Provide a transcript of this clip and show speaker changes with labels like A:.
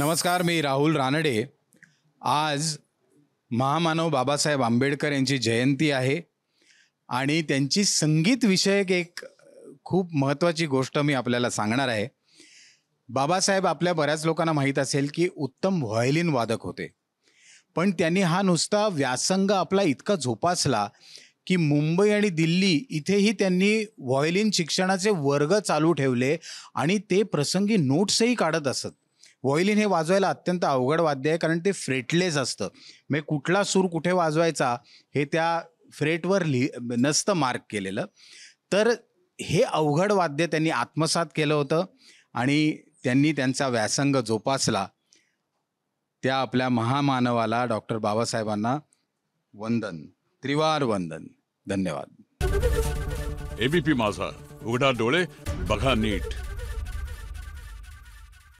A: नमस्कार मी राहुल रानडे आज महामानव बाबासाहेब आंबेडकर यांची जयंती आहे आणि त्यांची संगीत विषयक एक खूप महत्त्वाची गोष्ट मी आपल्याला सांगणार आहे बाबासाहेब आपल्या बऱ्याच लोकांना माहीत असेल की उत्तम व्हायलिन वादक होते पण त्यांनी हा नुसता व्यासंग आपला इतका झोपासला की मुंबई आणि दिल्ली इथेही त्यांनी व्हायलिन शिक्षणाचे वर्ग चालू ठेवले आणि ते प्रसंगी नोट्सही काढत असत व्हॉयलिन हे वाजवायला अत्यंत अवघड वाद्य आहे कारण ते फ्रेटलेस असतं म्हणजे कुठला सूर कुठे वाजवायचा हे त्या फ्रेटवर लिह नसतं मार्क केलेलं तर हे अवघड वाद्य त्यांनी आत्मसात केलं होतं आणि त्यांनी त्यांचा व्यासंग जोपासला त्या आपल्या महामानवाला डॉक्टर बाबासाहेबांना वंदन त्रिवार वंदन
B: धन्यवाद एबीपी माझा उघडा डोळे बघा नीट